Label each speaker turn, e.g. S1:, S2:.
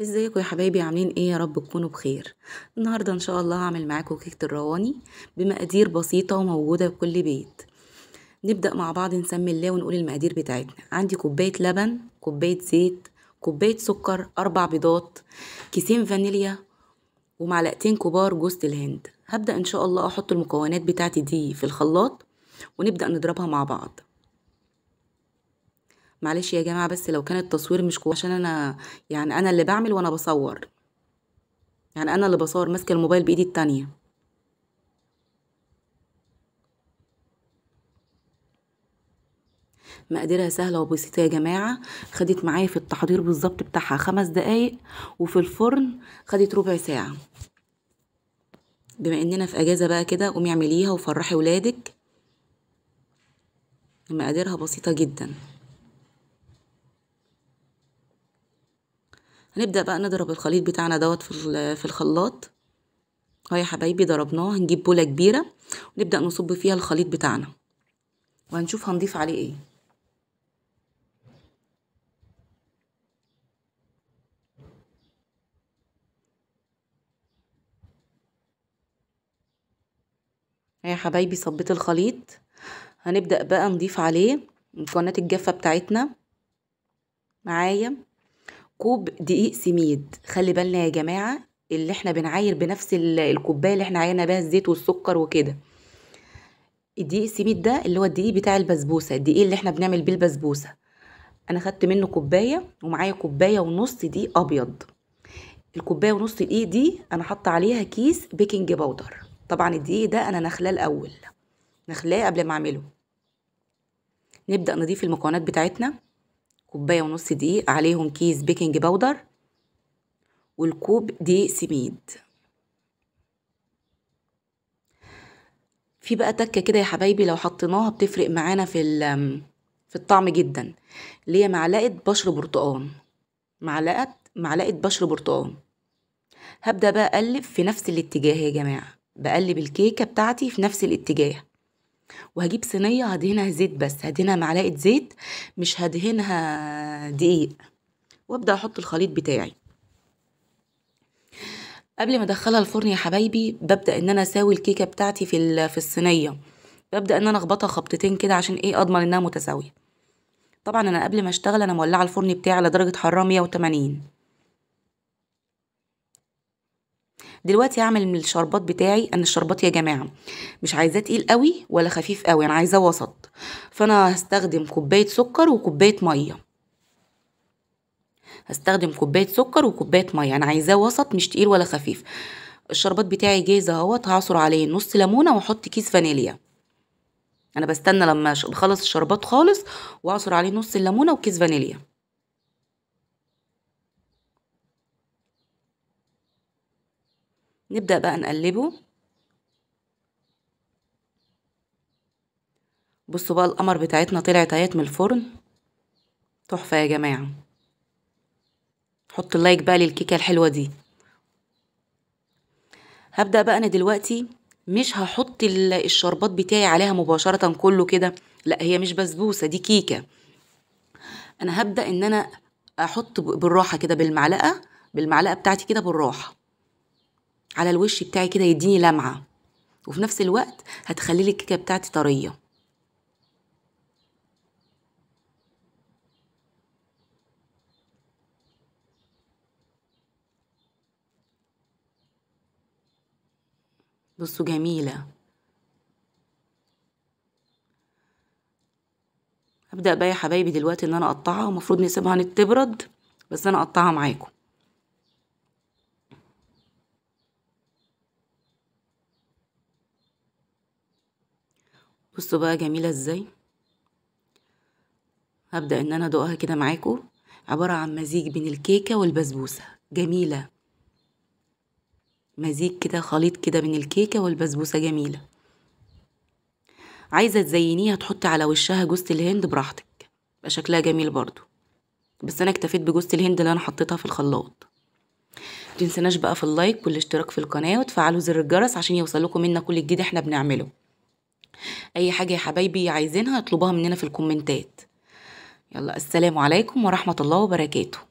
S1: ازيكم يا حبايبي عاملين ايه يا رب تكونوا بخير النهارده ان شاء الله هعمل معاكم كيكه الرواني بمقادير بسيطه وموجوده في كل بيت نبدا مع بعض نسمي الله ونقول المقادير بتاعتنا عندي كوبايه لبن كوبايه زيت كوبايه سكر اربع بيضات كيسين فانيليا ومعلقتين كبار جوز الهند هبدا ان شاء الله احط المكونات بتاعتي دي في الخلاط ونبدا نضربها مع بعض معلش يا جماعة بس لو كان التصوير مش كويس عشان أنا يعني أنا اللي بعمل وأنا بصور يعني أنا اللي بصور ماسكة الموبايل بإيدي التانية مقاديرها سهلة وبسيطة يا جماعة خدت معايا في التحضير بالظبط بتاعها خمس دقايق وفي الفرن خدت ربع ساعة بما اننا في اجازة بقى كده قومي اعمليها وفرحي ولادك مقاديرها بسيطة جداً هنبدأ بقى نضرب الخليط بتاعنا دوت في الخلاط اهو يا حبايبي ضربناه هنجيب بولة كبيرة ونبدأ نصب فيها الخليط بتاعنا وهنشوف هنضيف عليه ايه يا حبايبي صبيت الخليط هنبدأ بقى نضيف عليه المكونات الجافة بتاعتنا معايا كوب دقيق سميد خلي بالنا يا جماعة اللي احنا بنعاير بنفس الكوباية اللي احنا عايرنا بيها الزيت والسكر وكده الدقيق السميد ده اللي هو الدقيق بتاع البسبوسة الدقيق اللي احنا بنعمل بيه البسبوسة انا خدت منه كوباية ومعايا كوباية ونص دقيق ابيض الكوباية ونص دقيق دي انا حاطة عليها كيس بيكنج باودر طبعا الدقيق ده انا نخلاه الاول نخلاه قبل ما اعمله نبدأ نضيف المكونات بتاعتنا كوباية ونص دقيق عليهم كيس بيكنج باودر والكوب دي سميد في بقى تكة كده يا حبايبي لو حطيناها بتفرق معانا في في الطعم جدا اللي هي معلقة بشر برتقان معلقة معلقة بشر برتقال هبدأ بقى أقلب في نفس الاتجاه يا جماعة بقلب الكيكة بتاعتي في نفس الاتجاه وهجيب صينية هدهنها زيت بس هدهنها معلقة زيت مش هدهنها دقيق وابدأ احط الخليط بتاعي قبل ما ادخلها الفرن يا حبايبي ببدأ ان انا اساوي الكيكة بتاعتي في في الصينية ببدأ ان انا اخبطها خبطتين كده عشان ايه اضمن انها متساوية طبعا انا قبل ما اشتغل انا مولعة الفرن بتاعي على درجة حرارة 180 دلوقتي هعمل من الشربات بتاعي ان الشربات يا جماعه مش عايزاه تقيل قوي ولا خفيف قوي انا عايزاه وسط فانا هستخدم كوبايه سكر وكوبايه ميه هستخدم كوبايه سكر وكوبايه ميه انا عايزاه وسط مش تقيل ولا خفيف الشربات بتاعي جاهز اهوت هعصر عليه نص ليمونه واحط كيس فانيليا انا بستنى لما بخلص الشربات خالص واعصر عليه نص الليمونه وكيس فانيليا نبدأ بقى نقلبه بصوا بقى القمر بتاعتنا طلعت اهيت من الفرن تحفة يا جماعة حط اللايك بقى للكيكة الحلوة دي هبدأ بقى أنا دلوقتي مش هحط الشربات بتاعي عليها مباشرة كله كده لا هي مش بسبوسة دي كيكة أنا هبدأ إن أنا أحط بالراحة كده بالمعلقة بالمعلقة بتاعتي كده بالراحة على الوش بتاعي كده يديني لمعة وفي نفس الوقت هتخلي لي الكيكة بتاعتي طرية بصوا جميلة هبدأ بقى يا حبايبي دلوقتي ان انا اقطعها ومفروض نسيبها تبرد بس انا اقطعها معاكم بصوا بقى جميلة ازاي هبدأ ان انا ادوقها كده معاكو عبارة عن مزيج بين الكيكة والبسبوسة جميلة مزيج كده خليط كده بين الكيكة والبسبوسة جميلة عايزة تزينيها تحطي على وشها جوزة الهند براحتك يبقى شكلها جميل برضو بس انا اكتفيت بجوزة الهند اللي انا حطيتها في الخلاط متنسناش بقى في اللايك والاشتراك في القناة وتفعلوا زر الجرس عشان يوصلكم منا كل جديد احنا بنعمله اي حاجه يا حبايبي عايزينها اطلبوها مننا في الكومنتات يلا السلام عليكم ورحمه الله وبركاته